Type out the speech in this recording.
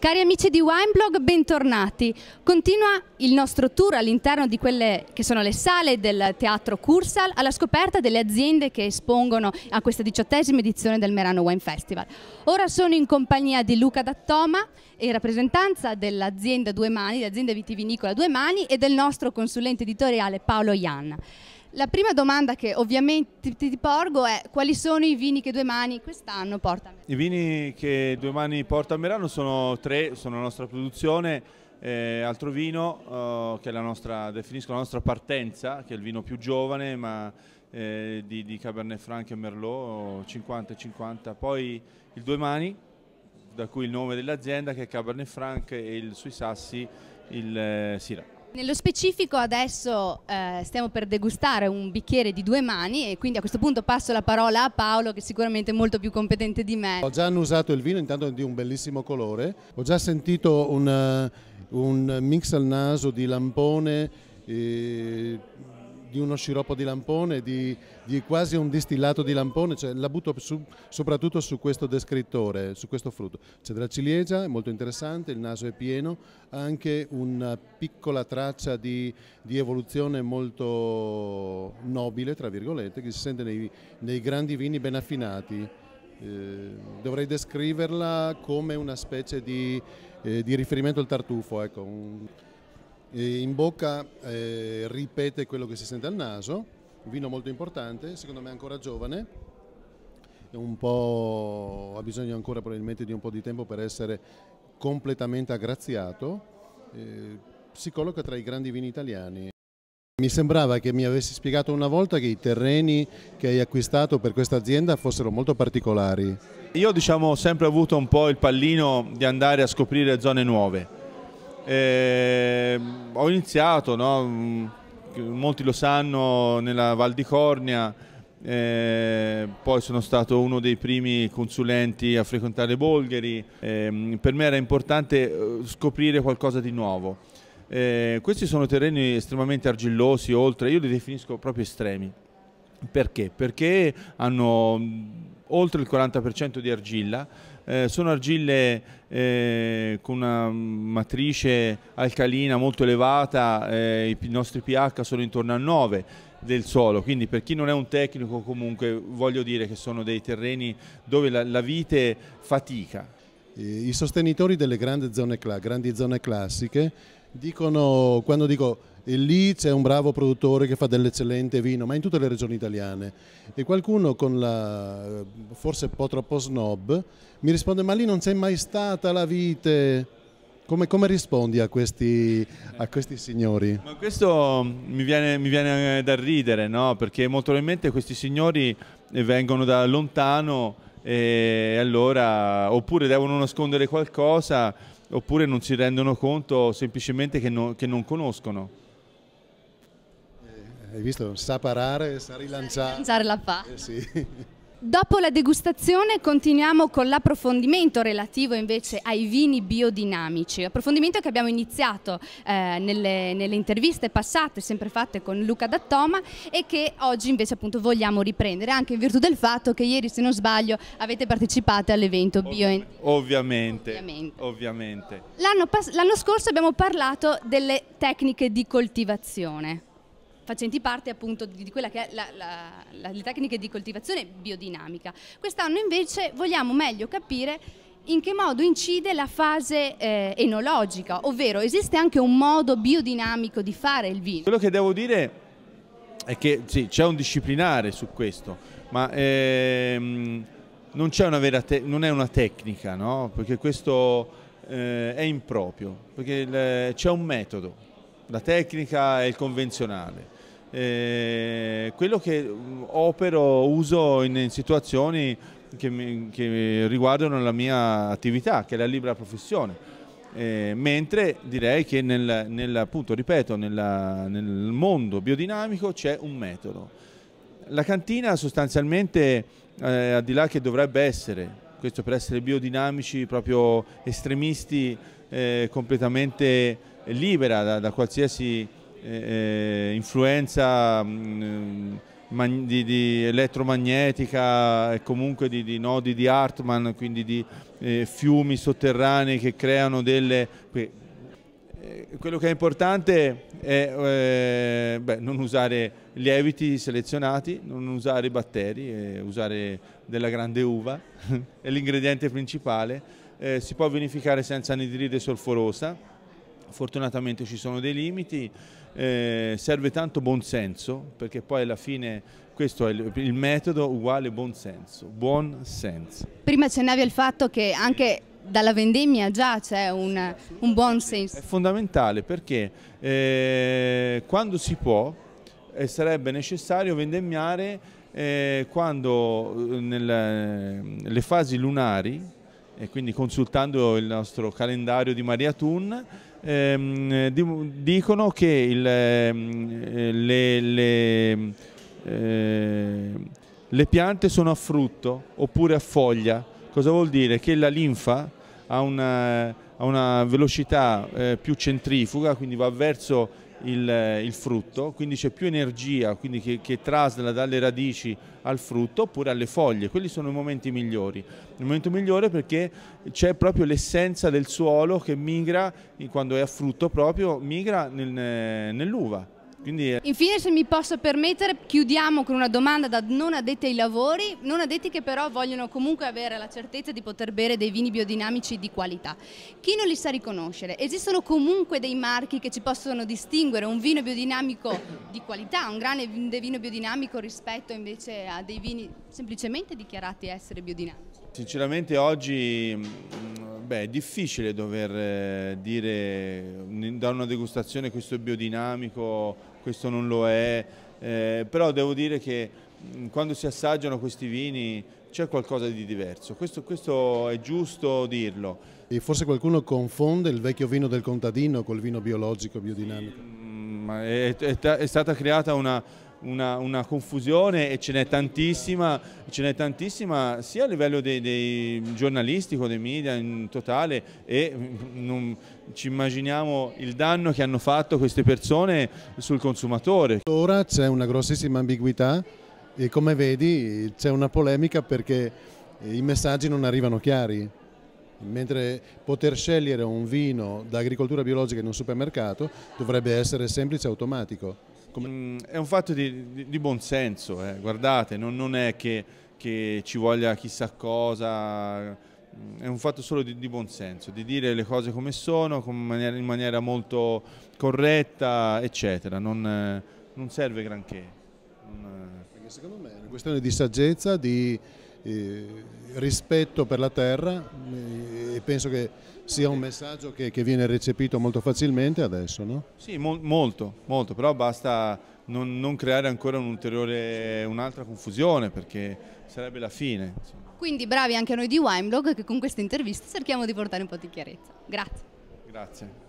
Cari amici di Wineblog, bentornati. Continua il nostro tour all'interno di quelle che sono le sale del teatro Cursal alla scoperta delle aziende che espongono a questa diciottesima edizione del Merano Wine Festival. Ora sono in compagnia di Luca Dattoma in rappresentanza dell'azienda Due Mani, dell'azienda vitivinicola Due Mani e del nostro consulente editoriale Paolo Ianna. La prima domanda che ovviamente ti porgo è quali sono i vini che Due Mani quest'anno porta a Merano? I vini che Due Mani porta a Merano sono tre, sono la nostra produzione, eh, altro vino eh, che la nostra, definisco la nostra partenza, che è il vino più giovane ma eh, di, di, Cabernet Franc e Merlot, 50-50. Poi il Due Mani, da cui il nome dell'azienda, che è Cabernet Franc e il, sui sassi il eh, Sira. Nello specifico adesso eh, stiamo per degustare un bicchiere di due mani e quindi a questo punto passo la parola a Paolo che è sicuramente è molto più competente di me. Ho già annusato il vino, intanto è di un bellissimo colore, ho già sentito un, eh, un mix al naso di lampone, eh, di uno sciroppo di lampone, di, di, quasi un distillato di lampone, cioè, la butto su, soprattutto su questo descrittore, su questo frutto. C'è della ciliegia, è molto interessante, il naso è pieno, anche una piccola traccia di, di evoluzione molto nobile, tra virgolette, che si sente nei, nei grandi vini ben affinati. Eh, dovrei descriverla come una specie di, eh, di riferimento al tartufo. Ecco in bocca eh, ripete quello che si sente al naso, vino molto importante, secondo me ancora giovane, un po', ha bisogno ancora probabilmente di un po' di tempo per essere completamente aggraziato, eh, si colloca tra i grandi vini italiani. Mi sembrava che mi avessi spiegato una volta che i terreni che hai acquistato per questa azienda fossero molto particolari. Io diciamo ho sempre avuto un po' il pallino di andare a scoprire zone nuove eh, ho iniziato, no? Mm, molti lo sanno, nella Val di Cornia, eh, poi sono stato uno dei primi consulenti a frequentare Bolgheri, eh, per me era importante eh, scoprire qualcosa di nuovo. Eh, questi sono terreni estremamente argillosi, oltre, io li definisco proprio estremi. Perché? Perché hanno mm, oltre il 40% di argilla, eh, sono argille eh, con una matrice alcalina molto elevata, eh, i nostri pH sono intorno a 9 del suolo, quindi per chi non è un tecnico comunque voglio dire che sono dei terreni dove la, la vite fatica. I sostenitori delle grandi zone, grandi zone classiche dicono, quando dico e lì c'è un bravo produttore che fa dell'eccellente vino, ma in tutte le regioni italiane. E qualcuno con la forse un po' troppo snob mi risponde ma lì non c'è mai stata la vite. Come, come rispondi a questi, a questi, signori? Ma questo mi viene, mi viene da ridere, no? perché molto probabilmente questi signori vengono da lontano e allora oppure devono nascondere qualcosa oppure non si rendono conto semplicemente che non, che non conoscono. Hai visto? Sa parare, sa rilanciare. Rilanciare la fa. Eh sì. Dopo la degustazione continuiamo con l'approfondimento relativo invece ai vini biodinamici, approfondimento che abbiamo iniziato eh, nelle, nelle, interviste passate, sempre fatte con Luca Dattoma e che oggi invece appunto vogliamo riprendere, anche in virtù del fatto che ieri se non sbaglio avete partecipato all'evento Bio... Ovviamente, ovviamente. ovviamente. L'anno scorso abbiamo parlato delle tecniche di coltivazione facenti parte appunto di quella che è la, la, la, le tecniche di coltivazione biodinamica. Quest'anno invece vogliamo meglio capire in che modo incide la fase eh, enologica, ovvero esiste anche un modo biodinamico di fare il vino. Quello che devo dire è che sì, c'è un disciplinare su questo, ma ehm, non, è non, è una tecnica, no? perché questo eh, è improprio, perché c'è un metodo, la tecnica è il convenzionale eh, quello che mm, opero, uso in situazioni che, mi, che, riguardano la mia attività, che è la libera professione. Eh, mentre direi che nel, nel, appunto, ripeto, nella, nel mondo biodinamico c'è un metodo. La cantina sostanzialmente, eh, al di là che dovrebbe essere, questo per essere biodinamici, proprio estremisti, eh, completamente libera da, da qualsiasi eh, eh, influenza mh, mm, di, di, elettromagnetica e comunque di, di nodi di Hartmann, quindi di eh, fiumi sotterranei che creano delle... Eh, quello che è importante è eh, beh, non usare lieviti selezionati, non usare batteri, eh, usare della grande uva, è l'ingrediente principale. si può vinificare senza anidride solforosa, Fortunatamente ci sono dei limiti, eh, serve tanto buonsenso perché poi alla fine questo è il, il metodo uguale buonsenso, buon senso. Prima accennavi al fatto che anche dalla vendemmia già c'è un, un buon senso. È fondamentale perché eh, quando si può eh, sarebbe necessario vendemmiare eh, quando eh, nelle eh, fasi lunari, e quindi consultando il nostro calendario di Maria Thun, ehm, di, dicono che il, ehm, le, le, eh, le piante sono a frutto oppure a foglia. Cosa vuol dire? Che la linfa ha una, ha una velocità eh, più centrifuga, quindi va verso il, eh, il frutto, quindi c'è più energia che, che trasla dalle radici al frutto oppure alle foglie, quelli sono i momenti migliori. Il momento migliore perché c'è proprio l'essenza del suolo che migra, quando è a frutto proprio, migra nel, eh, nell'uva quindi... Eh, Infine, se mi posso permettere, chiudiamo con una domanda da non addetti ai lavori, non addetti che però vogliono comunque avere la certezza di poter bere dei vini biodinamici di qualità. Chi non li sa riconoscere? Esistono comunque dei marchi che ci possono distinguere un vino biodinamico di qualità, un grande vino biodinamico rispetto invece a dei vini semplicemente dichiarati essere biodinamici? Sinceramente oggi mm, Beh, è difficile dover eh, dire mm, da una degustazione questo è biodinamico, questo non lo è, eh, però devo dire che mm, quando si assaggiano questi vini c'è qualcosa di diverso, questo, questo, è giusto dirlo. E forse qualcuno confonde il vecchio vino del contadino col vino biologico, biodinamico? Mm, è, è, è, stata creata una, una, una, confusione e ce n'è tantissima, tantissima, sia a livello dei, dei giornalistico, dei media in totale e mm, non ci immaginiamo il danno che hanno fatto queste persone sul consumatore. Ora c'è una grossissima ambiguità e come vedi c'è una polemica perché i messaggi non arrivano chiari mentre poter scegliere un vino da agricoltura biologica in un supermercato dovrebbe essere semplice e automatico. Come... Mm, è un fatto di, di, di buon senso, eh. guardate, non, non è che, che, ci voglia chissà cosa, mm, è un fatto solo di, di buon senso, di dire le cose come sono, in maniera, in maniera molto corretta, eccetera, non, non serve granché. Non... secondo me è una questione di saggezza, di eh, rispetto per la terra eh, e penso che sia un messaggio che, che, viene recepito molto facilmente adesso, no? Sì, mo molto, molto, però basta non, non creare ancora un'ulteriore, un'altra confusione perché sarebbe la fine. Insomma. Quindi bravi anche noi di Wineblog che con queste interviste cerchiamo di portare un po' di chiarezza. Grazie. Grazie.